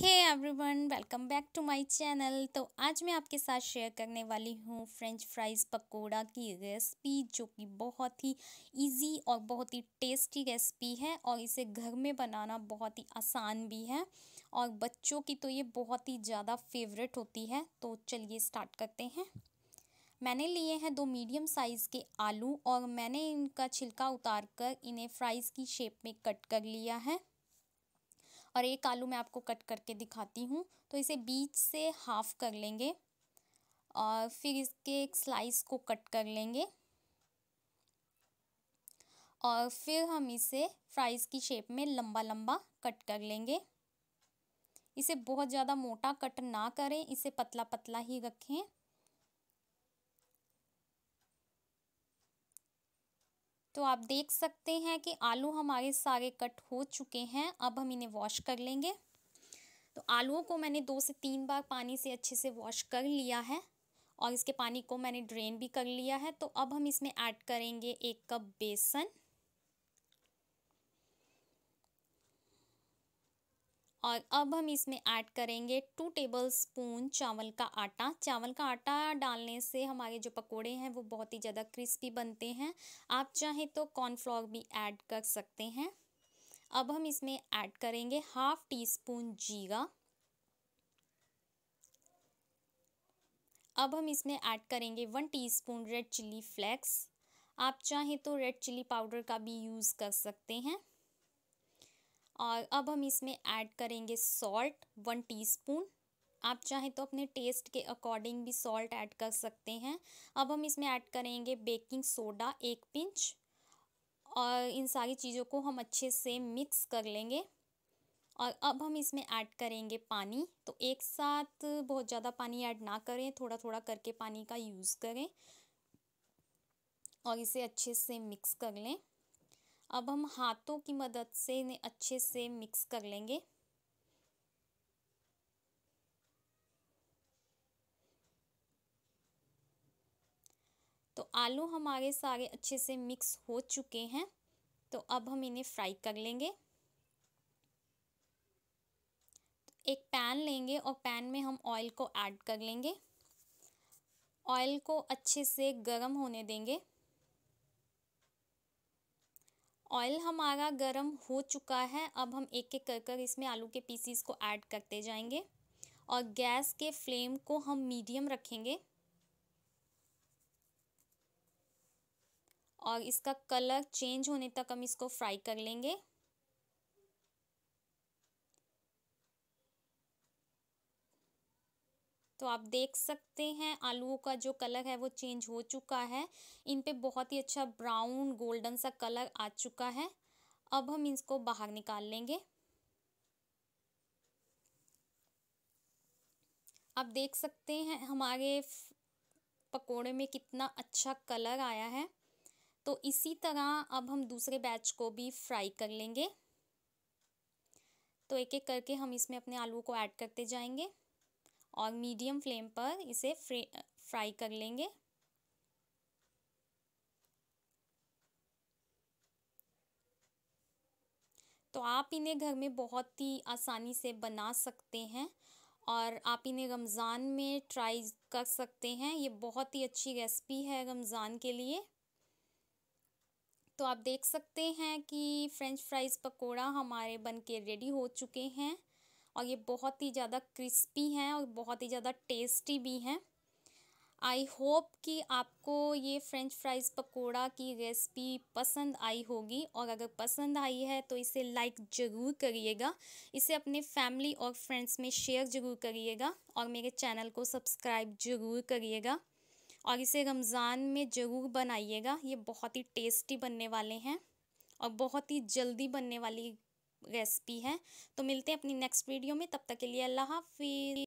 hey everyone welcome back to my channel तो आज मैं आपके साथ शेयर करने वाली हूँ फ्रेंच फ्राइज़ पकोड़ा की रेसिपी जो कि बहुत ही इजी और बहुत ही टेस्टी रेसिपी है और इसे घर में बनाना बहुत ही आसान भी है और बच्चों की तो ये बहुत ही ज़्यादा फेवरेट होती है तो चलिए स्टार्ट करते हैं मैंने लिए हैं दो मीडियम साइज़ के आलू और मैंने इनका छिलका उतार कर इन्हें फ्राइज़ की शेप में कट कर लिया है और एक आलू मैं आपको कट करके दिखाती हूँ तो इसे बीच से हाफ़ कर लेंगे और फिर इसके एक स्लाइस को कट कर लेंगे और फिर हम इसे फ्राइज़ की शेप में लंबा लंबा कट कर लेंगे इसे बहुत ज़्यादा मोटा कट ना करें इसे पतला पतला ही रखें तो आप देख सकते हैं कि आलू हमारे सारे कट हो चुके हैं अब हम इन्हें वॉश कर लेंगे तो आलूओं को मैंने दो से तीन बार पानी से अच्छे से वॉश कर लिया है और इसके पानी को मैंने ड्रेन भी कर लिया है तो अब हम इसमें ऐड करेंगे एक कप बेसन और अब हम इसमें ऐड करेंगे टू टेबल स्पून चावल का आटा चावल का आटा डालने से हमारे जो पकोड़े हैं वो बहुत ही ज़्यादा क्रिस्पी बनते हैं आप चाहें तो कॉर्नफ्लॉर भी ऐड कर सकते हैं अब हम इसमें ऐड करेंगे हाफ टी स्पून जीरा अब हम इसमें ऐड करेंगे one teaspoon red chilli flakes आप चाहें तो रेड चिली पाउडर का भी यूज़ कर सकते हैं और अब हम इसमें ऐड करेंगे सॉल्ट वन टीस्पून आप चाहें तो अपने टेस्ट के अकॉर्डिंग भी सॉल्ट ऐड कर सकते हैं अब हम इसमें ऐड करेंगे बेकिंग सोडा एक पिंच और इन सारी चीज़ों को हम अच्छे से मिक्स कर लेंगे और अब हम इसमें ऐड करेंगे पानी तो एक साथ बहुत ज़्यादा पानी ऐड ना करें थोड़ा थोड़ा करके पानी का यूज़ करें और इसे अच्छे से मिक्स कर लें अब हम हाथों की मदद से इन्हें अच्छे से मिक्स कर लेंगे तो आलू हमारे सारे अच्छे से मिक्स हो चुके हैं तो अब हम इन्हें फ्राई कर लेंगे तो एक पैन लेंगे और पैन में हम ऑयल को ऐड कर लेंगे ऑयल को अच्छे से गर्म होने देंगे ऑयल हमारा गरम हो चुका है अब हम एक एक कर कर इसमें आलू के पीसीस को ऐड करते जाएंगे और गैस के फ्लेम को हम मीडियम रखेंगे और इसका कलर चेंज होने तक हम इसको फ्राई कर लेंगे तो आप देख सकते हैं आलूओं का जो कलर है वो चेंज हो चुका है इन पे बहुत ही अच्छा ब्राउन गोल्डन सा कलर आ चुका है अब हम इसको बाहर निकाल लेंगे आप देख सकते हैं हमारे पकोड़े में कितना अच्छा कलर आया है तो इसी तरह अब हम दूसरे बैच को भी फ्राई कर लेंगे तो एक एक करके हम इसमें अपने आलू को ऐड करते जाएंगे और मीडियम फ्लेम पर इसे फ्राई कर लेंगे तो आप इन्हें घर में बहुत ही आसानी से बना सकते हैं और आप इन्हें रमज़ान में ट्राई कर सकते हैं ये बहुत ही अच्छी रेसिपी है रमज़ान के लिए तो आप देख सकते हैं कि फ़्रेंच फ्राइज़ पकोड़ा हमारे बन के रेडी हो चुके हैं और ये बहुत ही ज़्यादा क्रिस्पी हैं और बहुत ही ज़्यादा टेस्टी भी हैं आई होप कि आपको ये फ्रेंच फ्राइज़ पकोड़ा की रेसिपी पसंद आई होगी और अगर पसंद आई है तो इसे लाइक ज़रूर करिएगा इसे अपने फैमिली और फ्रेंड्स में शेयर ज़रूर करिएगा और मेरे चैनल को सब्सक्राइब ज़रूर करिएगा और इसे रमज़ान में ज़रूर बनाइएगा ये बहुत ही टेस्टी बनने वाले हैं और बहुत ही जल्दी बनने वाली रेसिपी है तो मिलते हैं अपनी नेक्स्ट वीडियो में तब तक के लिए अल्लाह हाफि